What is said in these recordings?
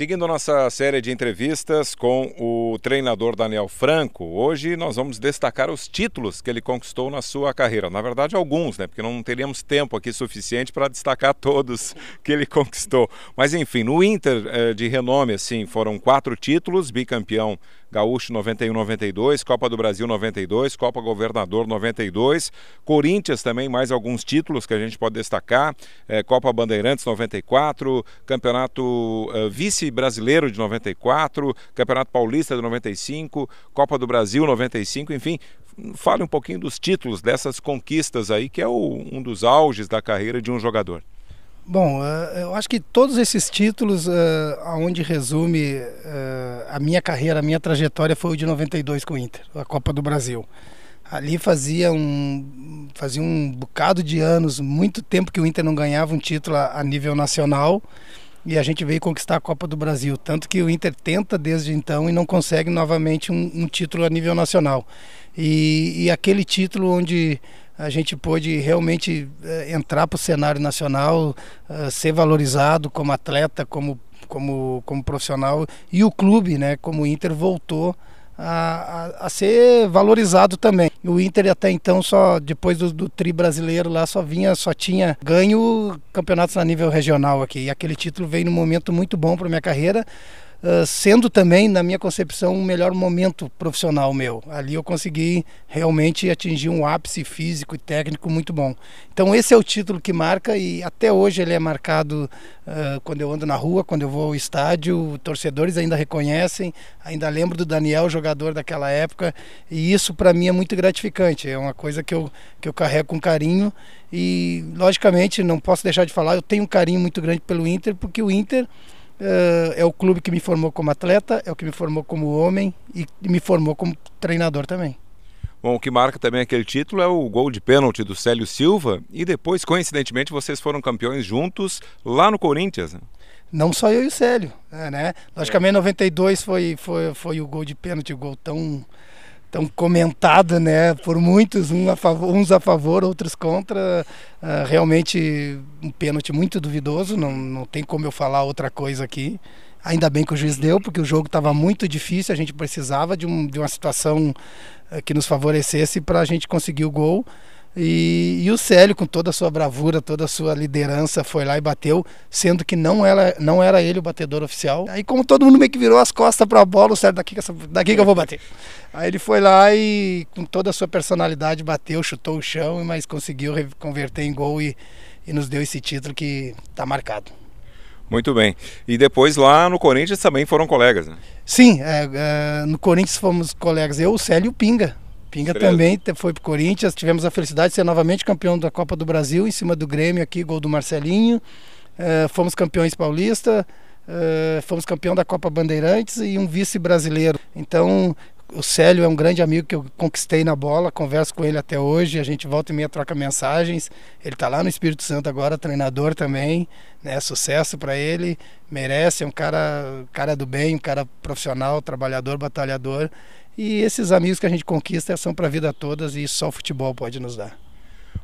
Seguindo nossa série de entrevistas com o treinador Daniel Franco, hoje nós vamos destacar os títulos que ele conquistou na sua carreira. Na verdade, alguns, né? Porque não teríamos tempo aqui suficiente para destacar todos que ele conquistou. Mas enfim, no Inter eh, de renome, assim, foram quatro títulos: bicampeão gaúcho 91-92, Copa do Brasil 92, Copa Governador 92, Corinthians também mais alguns títulos que a gente pode destacar: eh, Copa Bandeirantes 94, Campeonato eh, Vice Brasileiro de 94, Campeonato Paulista de 95, Copa do Brasil 95, enfim, fale um pouquinho dos títulos, dessas conquistas aí, que é o, um dos auges da carreira de um jogador. Bom, eh, eu acho que todos esses títulos, eh, aonde resume eh, a minha carreira, a minha trajetória, foi o de 92 com o Inter, a Copa do Brasil. Ali fazia um, fazia um bocado de anos, muito tempo que o Inter não ganhava um título a nível nacional e a gente veio conquistar a Copa do Brasil. Tanto que o Inter tenta desde então e não consegue novamente um, um título a nível nacional. E, e, aquele título onde a gente pôde realmente eh, entrar para o cenário nacional, eh, ser valorizado como atleta, como, como, como profissional, e o clube, né, como o Inter, voltou a, a, ser valorizado também. O Inter até então só depois do, do, tri brasileiro lá só vinha, só tinha ganho campeonatos a nível regional aqui. E aquele título veio num momento muito bom para minha carreira. Ah, sendo também, na minha concepção, o um melhor momento profissional meu. Ali eu consegui realmente atingir um ápice físico e técnico muito bom. Então esse é o título que marca e até hoje ele é marcado uh, quando eu ando na rua, quando eu vou ao estádio, torcedores ainda reconhecem, ainda lembro do Daniel, jogador daquela época, e isso para mim é muito gratificante, é uma coisa que eu, que eu carrego com carinho e logicamente não posso deixar de falar, eu tenho um carinho muito grande pelo Inter, porque o Inter ah, é o clube que me formou como atleta, é o que me formou como homem e me formou como treinador também. Bom, o que marca também aquele título é o gol de pênalti do Célio Silva e depois, coincidentemente, vocês foram campeões juntos lá no Corinthians. Né? Não só eu e o Célio, é, né? É. Logicamente, é. 92 foi, foi, foi o gol de pênalti, o gol tão tão comentado, né, por muitos, um a favor, uns a favor, outros contra. Uh, realmente um pênalti muito duvidoso, não, não tem como eu falar outra coisa aqui. Ainda bem que o juiz deu, porque o jogo estava muito difícil, a gente precisava de, um, de uma situação ah, que nos favorecesse para a gente conseguir o gol. E, e, o Célio, com toda a sua bravura, toda a sua liderança, foi lá e bateu, sendo que não era, não era ele o batedor oficial. Aí, como todo mundo meio que virou as costas para a bola, o Célio, daqui que, daqui que eu vou bater. Aí ele foi lá e, com toda a sua personalidade, bateu, chutou o chão, mas conseguiu converter em gol e, e nos deu esse título que está marcado. Muito bem. E depois lá no Corinthians também foram colegas, né? Sim, é, é, no Corinthians fomos colegas, eu, o Célio e o Pinga. Pinga também foi pro Corinthians. Tivemos a felicidade de ser novamente campeão da Copa do Brasil em cima do Grêmio aqui, gol do Marcelinho. Uh, fomos campeões paulista. Uh, fomos campeão da Copa Bandeirantes e um vice brasileiro. Então, o Célio é um grande amigo que eu conquistei na bola, converso com ele até hoje, a gente volta e meia troca mensagens. Ele está lá no Espírito Santo agora, treinador também, né? Sucesso para ele, merece, é um cara, cara do bem, um cara profissional, trabalhador, batalhador. E esses amigos que a gente conquista são para a vida todas e só o futebol pode nos dar.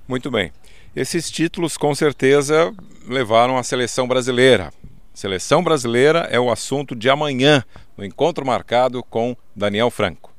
Muito bem. Esses títulos com certeza levaram a seleção brasileira. Seleção brasileira é o assunto de amanhã no encontro marcado com Daniel Franco.